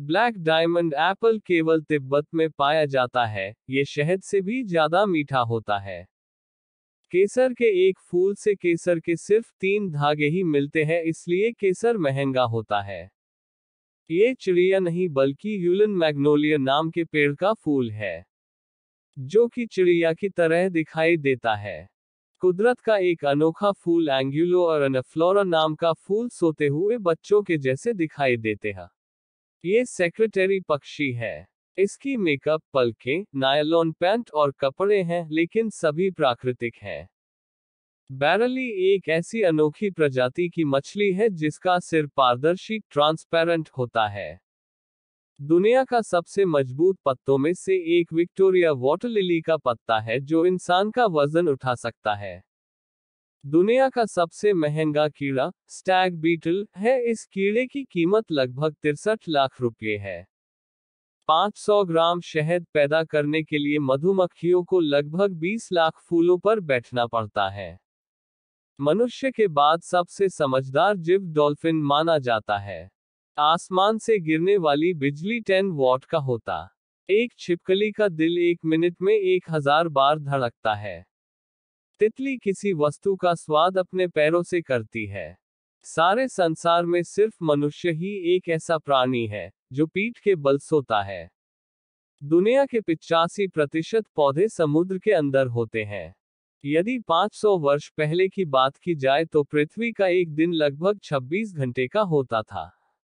black diamond Apple केवल तिब्बत में पाया जाता है ये शहद से भी ज्यादा मीठा होता है केसर के एक फूल से केसर के सिर्फ तीन धागे ही मिलते हैं इसलिए केसर महंगा होता है ये चिड़िया नहीं बल्कि यूलन मैग्नोलिया नाम के पेड़ का फूल है जो कि चिड़िया की तरह दिखाई देता है कुदरत का एक अनोखा फूल एंगुलो और अनफ्लोरा नाम का फूल सोते हुए बच्चों के जैसे दिखाई देते हैं ये सेक्रेटरी पक्षी है इसकी मेकअप पलखे नायलॉन पैंट और कपड़े हैं लेकिन सभी प्राकृतिक हैं बैरली एक ऐसी अनोखी प्रजाति की मछली है जिसका सिर पारदर्शी ट्रांसपेरेंट होता है दुनिया का सबसे मजबूत पत्तों में से एक विक्टोरिया वॉटर लिली का पत्ता है जो इंसान का वजन उठा सकता है दुनिया का सबसे महंगा कीड़ा स्टैग बीटल है इस कीड़े की कीमत लगभग तिरसठ लाख रुपए है 500 ग्राम शहद पैदा करने के लिए मधुमक्खियों को लगभग 20 लाख फूलों पर बैठना पड़ता है मनुष्य के बाद सबसे समझदार जीव डॉल्फिन माना जाता है आसमान से गिरने वाली बिजली 10 वॉट का होता एक छिपकली का दिल एक मिनट में एक हजार बार धड़कता है तितली किसी वस्तु का स्वाद अपने पैरों से करती है सारे संसार में सिर्फ मनुष्य ही एक ऐसा प्राणी है जो पीठ के बल सोता है दुनिया के पिचासी प्रतिशत पौधे समुद्र के अंदर होते हैं यदि 500 वर्ष पहले की बात की जाए तो पृथ्वी का एक दिन लगभग 26 घंटे का होता था